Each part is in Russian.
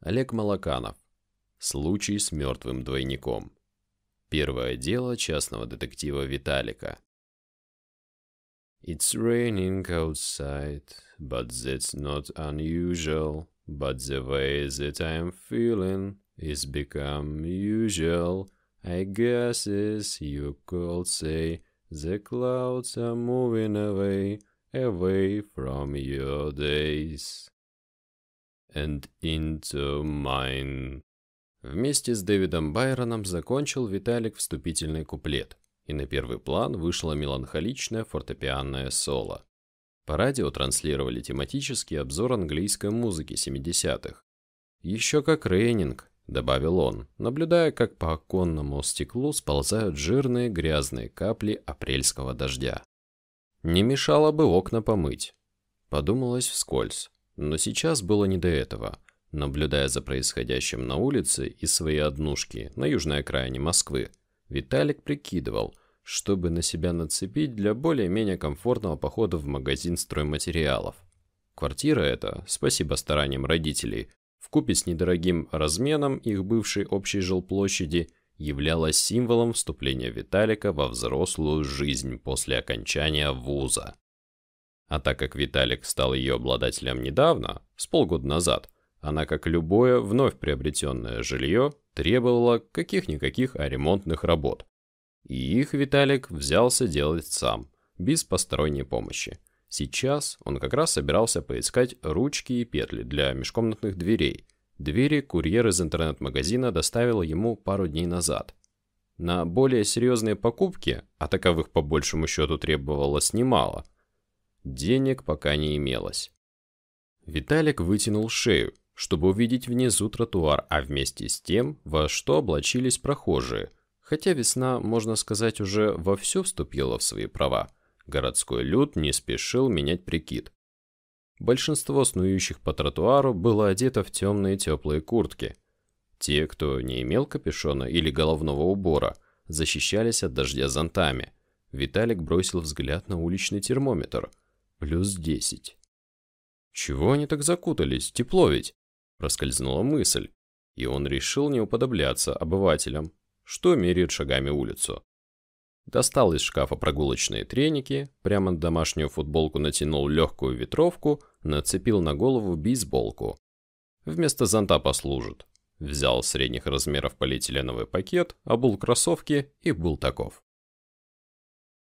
Олег Малаканов. Случай с мертвым двойником. Первое дело частного детектива Виталика. It's raining outside, but that's not unusual. But the way that I'm feeling is become usual. I guess as you could say, the clouds are moving away, away from your days and into mine. Вместе с Дэвидом Байроном закончил Виталик вступительный куплет, и на первый план вышло меланхоличное фортепианное соло. По радио транслировали тематический обзор английской музыки 70-х. «Еще как рейнинг», — добавил он, наблюдая, как по оконному стеклу сползают жирные грязные капли апрельского дождя. «Не мешало бы окна помыть», — подумалось вскользь. Но сейчас было не до этого. Наблюдая за происходящим на улице и своей однушки на южной окраине Москвы, Виталик прикидывал, чтобы на себя нацепить для более-менее комфортного похода в магазин стройматериалов. Квартира эта, спасибо стараниям родителей, вкупе с недорогим разменом их бывшей общей жилплощади, являлась символом вступления Виталика во взрослую жизнь после окончания вуза. А так как Виталик стал ее обладателем недавно, с полгода назад, она, как любое вновь приобретенное жилье, требовала каких-никаких ремонтных работ. И их Виталик взялся делать сам, без посторонней помощи. Сейчас он как раз собирался поискать ручки и петли для межкомнатных дверей. Двери курьер из интернет-магазина доставил ему пару дней назад. На более серьезные покупки, а таковых по большему счету требовалось немало – Денег пока не имелось. Виталик вытянул шею, чтобы увидеть внизу тротуар, а вместе с тем, во что облачились прохожие. Хотя весна, можно сказать, уже вовсю вступила в свои права. Городской люд не спешил менять прикид. Большинство снующих по тротуару было одето в темные теплые куртки. Те, кто не имел капюшона или головного убора, защищались от дождя зонтами. Виталик бросил взгляд на уличный термометр – Плюс десять. Чего они так закутались? Тепло ведь. Проскользнула мысль. И он решил не уподобляться обывателям, что меряет шагами улицу. Достал из шкафа прогулочные треники, прямо на домашнюю футболку натянул легкую ветровку, нацепил на голову бейсболку. Вместо зонта послужит. Взял средних размеров полиэтиленовый пакет, обул кроссовки и был таков.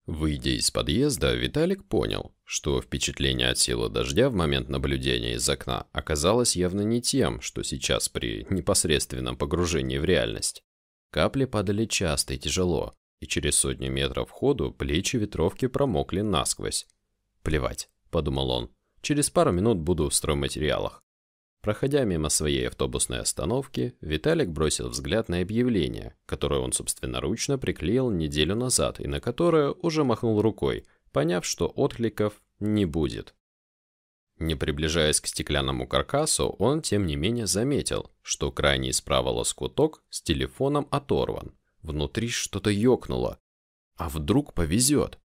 Выйдя из подъезда, Виталик понял, что впечатление от силы дождя в момент наблюдения из окна оказалось явно не тем, что сейчас при непосредственном погружении в реальность. Капли падали часто и тяжело, и через сотню метров ходу плечи ветровки промокли насквозь. «Плевать», — подумал он, — «через пару минут буду в стройматериалах». Проходя мимо своей автобусной остановки, Виталик бросил взгляд на объявление, которое он собственноручно приклеил неделю назад и на которое уже махнул рукой, поняв, что откликов не будет. Не приближаясь к стеклянному каркасу, он, тем не менее, заметил, что крайний справа лоскуток с телефоном оторван. Внутри что-то ёкнуло. А вдруг повезет?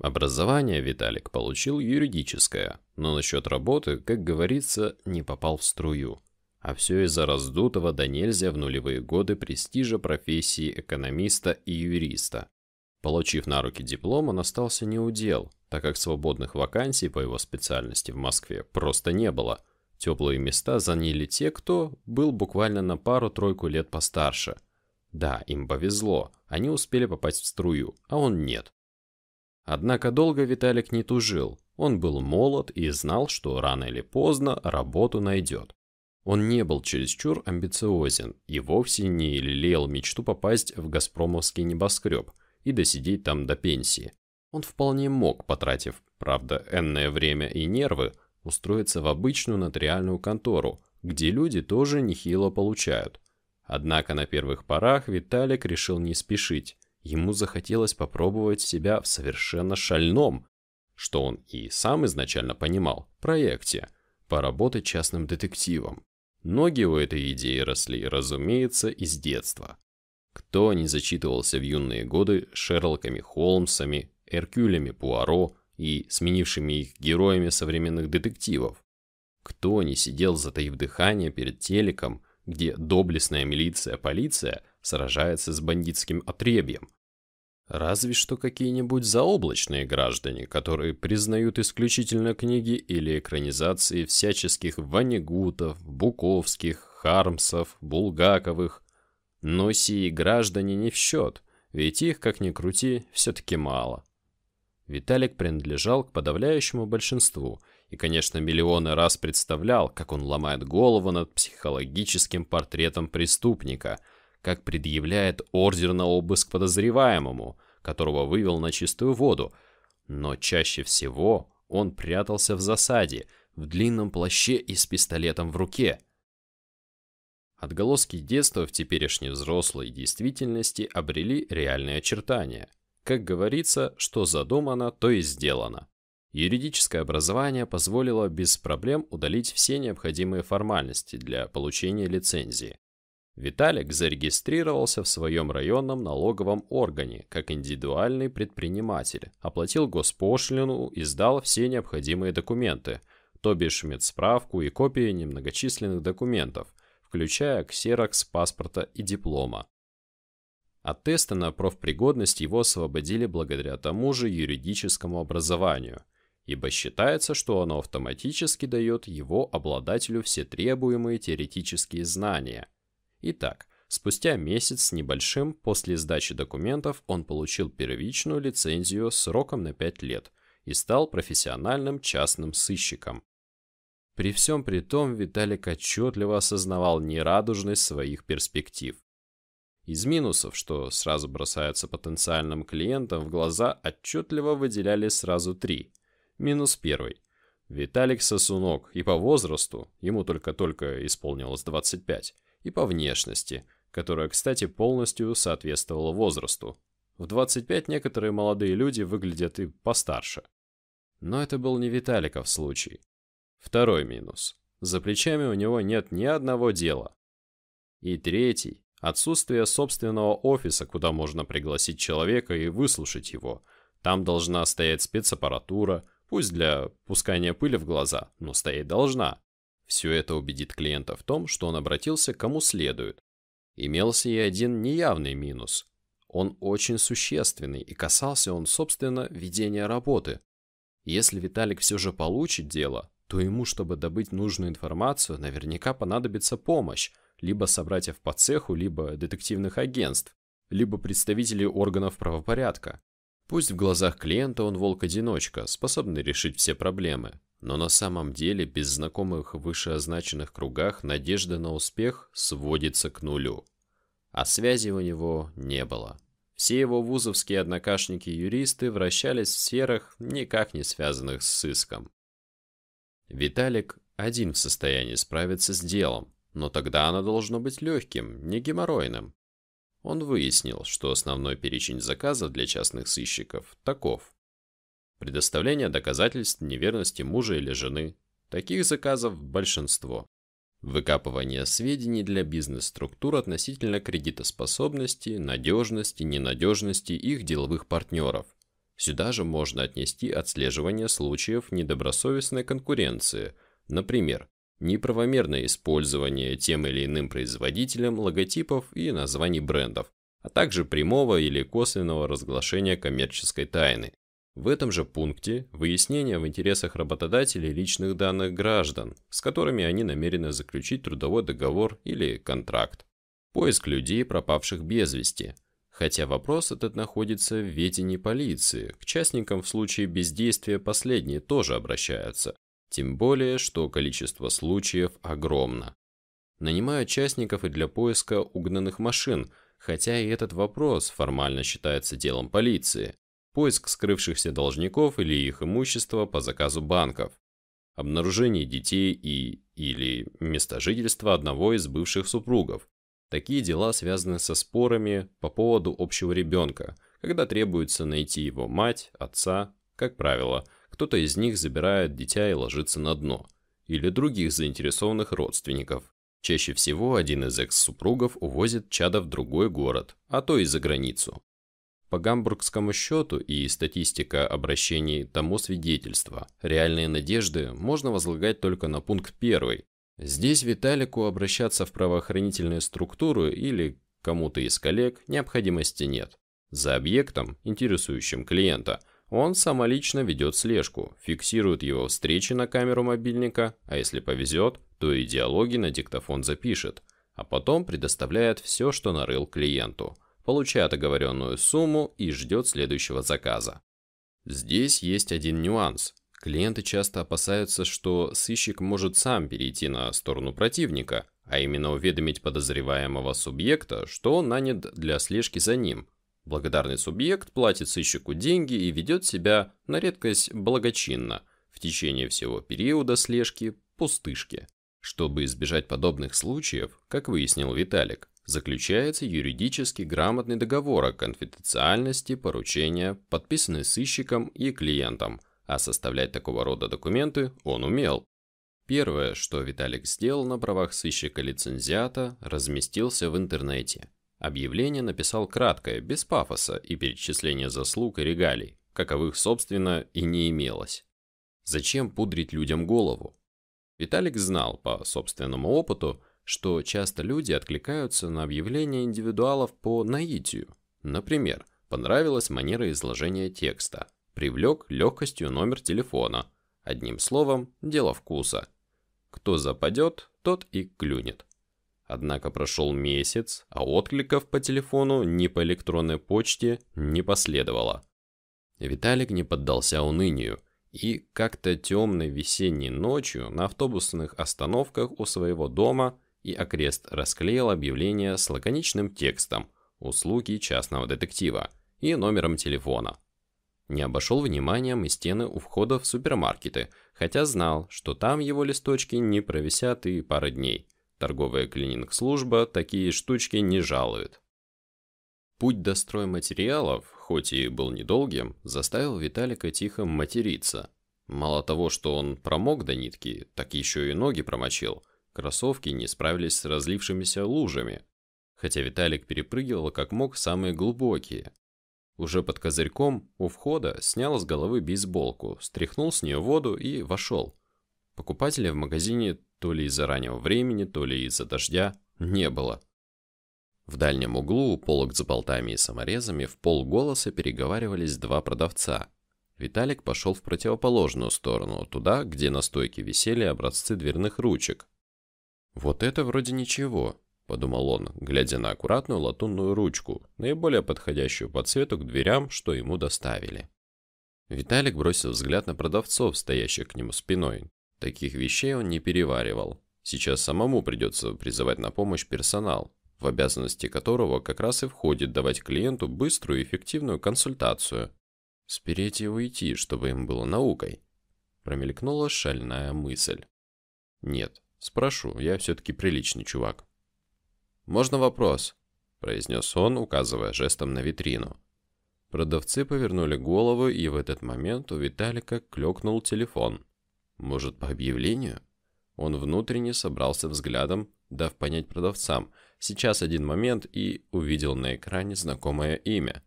Образование Виталик получил юридическое, но насчет работы, как говорится, не попал в струю. А все из-за раздутого до нельзя в нулевые годы престижа профессии экономиста и юриста. Получив на руки диплом, он остался неудел, так как свободных вакансий по его специальности в Москве просто не было. Теплые места заняли те, кто был буквально на пару-тройку лет постарше. Да, им повезло, они успели попасть в струю, а он нет. Однако долго Виталик не тужил. Он был молод и знал, что рано или поздно работу найдет. Он не был чересчур амбициозен и вовсе не лелеял мечту попасть в «Газпромовский небоскреб» и досидеть там до пенсии. Он вполне мог, потратив, правда, энное время и нервы, устроиться в обычную нотариальную контору, где люди тоже нехило получают. Однако на первых порах Виталик решил не спешить Ему захотелось попробовать себя в совершенно шальном, что он и сам изначально понимал, проекте, поработать частным детективом. Ноги у этой идеи росли, разумеется, из детства. Кто не зачитывался в юные годы Шерлоками Холмсами, Эркюлями Пуаро и сменившими их героями современных детективов? Кто не сидел, затаив дыхание перед телеком, где доблестная милиция-полиция – сражается с бандитским отребьем. Разве что какие-нибудь заоблачные граждане, которые признают исключительно книги или экранизации всяческих Ванегутов, Буковских, Хармсов, Булгаковых. Но сии граждане не в счет, ведь их, как ни крути, все-таки мало. Виталик принадлежал к подавляющему большинству и, конечно, миллионы раз представлял, как он ломает голову над психологическим портретом преступника – как предъявляет ордер на обыск подозреваемому, которого вывел на чистую воду, но чаще всего он прятался в засаде, в длинном плаще и с пистолетом в руке. Отголоски детства в теперешней взрослой действительности обрели реальные очертания. Как говорится, что задумано, то и сделано. Юридическое образование позволило без проблем удалить все необходимые формальности для получения лицензии. Виталик зарегистрировался в своем районном налоговом органе как индивидуальный предприниматель, оплатил госпошлину и сдал все необходимые документы, то бишь медсправку и копии немногочисленных документов, включая ксерокс паспорта и диплома. От теста на профпригодность его освободили благодаря тому же юридическому образованию – ибо считается, что оно автоматически дает его обладателю все требуемые теоретические знания, Итак, спустя месяц с небольшим после сдачи документов он получил первичную лицензию сроком на 5 лет и стал профессиональным частным сыщиком. При всем при том Виталик отчетливо осознавал нерадужность своих перспектив. Из минусов, что сразу бросаются потенциальным клиентам в глаза, отчетливо выделяли сразу три. Минус первый. Виталик Сосунок и по возрасту, ему только-только исполнилось 25, и по внешности, которая, кстати, полностью соответствовала возрасту. В 25 некоторые молодые люди выглядят и постарше. Но это был не Виталиков случай. Второй минус. За плечами у него нет ни одного дела. И третий. Отсутствие собственного офиса, куда можно пригласить человека и выслушать его. Там должна стоять спецаппаратура, пусть для пускания пыли в глаза, но стоять должна. Все это убедит клиента в том, что он обратился к кому следует. Имелся и один неявный минус. Он очень существенный, и касался он, собственно, ведения работы. Если Виталик все же получит дело, то ему, чтобы добыть нужную информацию, наверняка понадобится помощь, либо собратьев по цеху, либо детективных агентств, либо представителей органов правопорядка. Пусть в глазах клиента он волк-одиночка, способный решить все проблемы, но на самом деле без знакомых в вышеозначенных кругах надежда на успех сводится к нулю. А связи у него не было. Все его вузовские однокашники-юристы вращались в сферах, никак не связанных с сыском. Виталик один в состоянии справиться с делом, но тогда оно должно быть легким, не геморройным он выяснил, что основной перечень заказов для частных сыщиков таков. Предоставление доказательств неверности мужа или жены. Таких заказов большинство. Выкапывание сведений для бизнес-структур относительно кредитоспособности, надежности, ненадежности их деловых партнеров. Сюда же можно отнести отслеживание случаев недобросовестной конкуренции, например, неправомерное использование тем или иным производителем логотипов и названий брендов, а также прямого или косвенного разглашения коммерческой тайны. В этом же пункте выяснение в интересах работодателей личных данных граждан, с которыми они намерены заключить трудовой договор или контракт. Поиск людей, пропавших без вести. Хотя вопрос этот находится в ведении полиции, к частникам в случае бездействия последние тоже обращаются. Тем более, что количество случаев огромно. Нанимают частников и для поиска угнанных машин, хотя и этот вопрос формально считается делом полиции. Поиск скрывшихся должников или их имущества по заказу банков. Обнаружение детей и или места жительства одного из бывших супругов. Такие дела связаны со спорами по поводу общего ребенка, когда требуется найти его мать, отца, как правило – кто-то из них забирает дитя и ложится на дно, или других заинтересованных родственников. Чаще всего один из экс-супругов увозит чада в другой город, а то и за границу. По гамбургскому счету и статистика обращений тому свидетельства, реальные надежды можно возлагать только на пункт первый. Здесь Виталику обращаться в правоохранительные структуры или кому-то из коллег необходимости нет. За объектом, интересующим клиента – он самолично ведет слежку, фиксирует его встречи на камеру мобильника, а если повезет, то и диалоги на диктофон запишет, а потом предоставляет все, что нарыл клиенту, получает оговоренную сумму и ждет следующего заказа. Здесь есть один нюанс. Клиенты часто опасаются, что сыщик может сам перейти на сторону противника, а именно уведомить подозреваемого субъекта, что он нанят для слежки за ним – Благодарный субъект платит сыщику деньги и ведет себя на редкость благочинно в течение всего периода слежки пустышки. Чтобы избежать подобных случаев, как выяснил Виталик, заключается юридически грамотный договор о конфиденциальности поручения, подписанный сыщиком и клиентом, а составлять такого рода документы он умел. Первое, что Виталик сделал на правах сыщика-лицензиата, разместился в интернете – Объявление написал краткое, без пафоса и перечисления заслуг и регалий, каковых, собственно, и не имелось. Зачем пудрить людям голову? Виталик знал по собственному опыту, что часто люди откликаются на объявления индивидуалов по наитию. Например, понравилась манера изложения текста, привлек легкостью номер телефона. Одним словом, дело вкуса. Кто западет, тот и клюнет. Однако прошел месяц, а откликов по телефону ни по электронной почте не последовало. Виталик не поддался унынию и как-то темной весенней ночью на автобусных остановках у своего дома и окрест расклеил объявление с лаконичным текстом «Услуги частного детектива» и номером телефона. Не обошел вниманием и стены у входа в супермаркеты, хотя знал, что там его листочки не провисят и пары дней – Торговая клининг-служба такие штучки не жалует. Путь до стройматериалов, хоть и был недолгим, заставил Виталика тихо материться. Мало того, что он промок до нитки, так еще и ноги промочил. Кроссовки не справились с разлившимися лужами. Хотя Виталик перепрыгивал как мог самые глубокие. Уже под козырьком у входа снял с головы бейсболку, стряхнул с нее воду и вошел. Покупателя в магазине то ли из-за раннего времени, то ли из-за дождя, не было. В дальнем углу у полок с болтами и саморезами в полголоса переговаривались два продавца. Виталик пошел в противоположную сторону, туда, где на стойке висели образцы дверных ручек. «Вот это вроде ничего», — подумал он, глядя на аккуратную латунную ручку, наиболее подходящую по цвету к дверям, что ему доставили. Виталик бросил взгляд на продавцов, стоящих к нему спиной, Таких вещей он не переваривал. Сейчас самому придется призывать на помощь персонал, в обязанности которого как раз и входит давать клиенту быструю и эффективную консультацию. Спереть и уйти, чтобы им было наукой. Промелькнула шальная мысль. Нет, спрошу, я все-таки приличный чувак. «Можно вопрос?» – произнес он, указывая жестом на витрину. Продавцы повернули голову, и в этот момент у Виталика клекнул телефон – может, по объявлению? Он внутренне собрался взглядом, дав понять продавцам. Сейчас один момент и увидел на экране знакомое имя.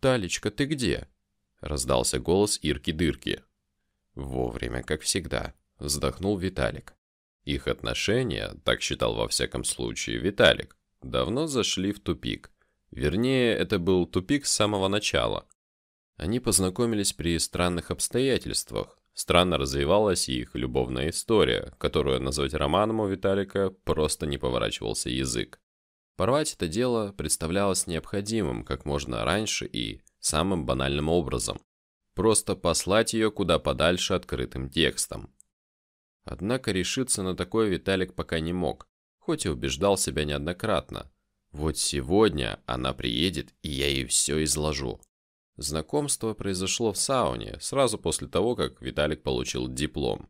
«Талечка, ты где?» Раздался голос Ирки-дырки. Вовремя, как всегда, вздохнул Виталик. Их отношения, так считал во всяком случае Виталик, давно зашли в тупик. Вернее, это был тупик с самого начала. Они познакомились при странных обстоятельствах, Странно развивалась их любовная история, которую назвать романом у Виталика просто не поворачивался язык. Порвать это дело представлялось необходимым как можно раньше и самым банальным образом. Просто послать ее куда подальше открытым текстом. Однако решиться на такое Виталик пока не мог, хоть и убеждал себя неоднократно. Вот сегодня она приедет, и я ей все изложу. Знакомство произошло в сауне, сразу после того, как Виталик получил диплом.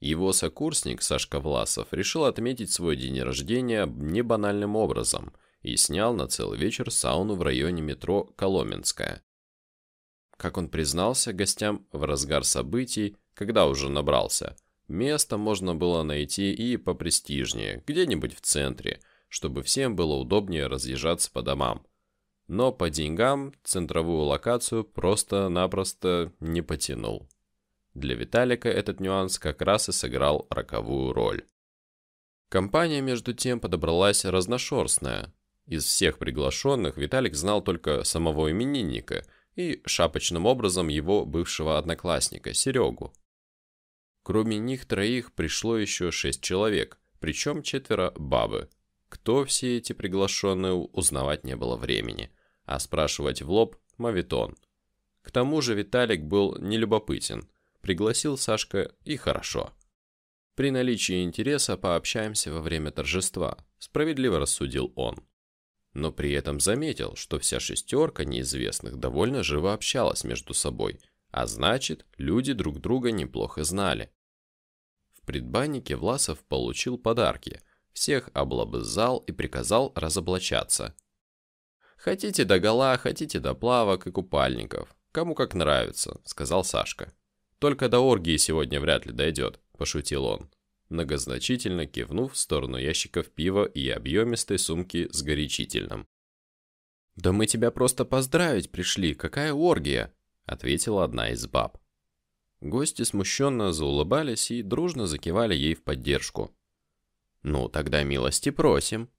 Его сокурсник Сашка Власов решил отметить свой день рождения небанальным образом и снял на целый вечер сауну в районе метро Коломенская. Как он признался гостям в разгар событий, когда уже набрался, место можно было найти и попрестижнее, где-нибудь в центре, чтобы всем было удобнее разъезжаться по домам – но по деньгам центровую локацию просто-напросто не потянул. Для Виталика этот нюанс как раз и сыграл роковую роль. Компания, между тем, подобралась разношерстная. Из всех приглашенных Виталик знал только самого именинника и шапочным образом его бывшего одноклассника Серегу. Кроме них троих пришло еще шесть человек, причем четверо бабы – кто все эти приглашенные, узнавать не было времени, а спрашивать в лоб – мавитон. К тому же Виталик был нелюбопытен. Пригласил Сашка и хорошо. При наличии интереса пообщаемся во время торжества, справедливо рассудил он. Но при этом заметил, что вся шестерка неизвестных довольно живо общалась между собой, а значит, люди друг друга неплохо знали. В предбаннике Власов получил подарки – всех облобызал и приказал разоблачаться. «Хотите до гола, хотите до плавок и купальников. Кому как нравится», — сказал Сашка. «Только до оргии сегодня вряд ли дойдет», — пошутил он, многозначительно кивнув в сторону ящиков пива и объемистой сумки с горячительным. «Да мы тебя просто поздравить пришли, какая оргия!» — ответила одна из баб. Гости смущенно заулыбались и дружно закивали ей в поддержку. Ну, тогда милости просим.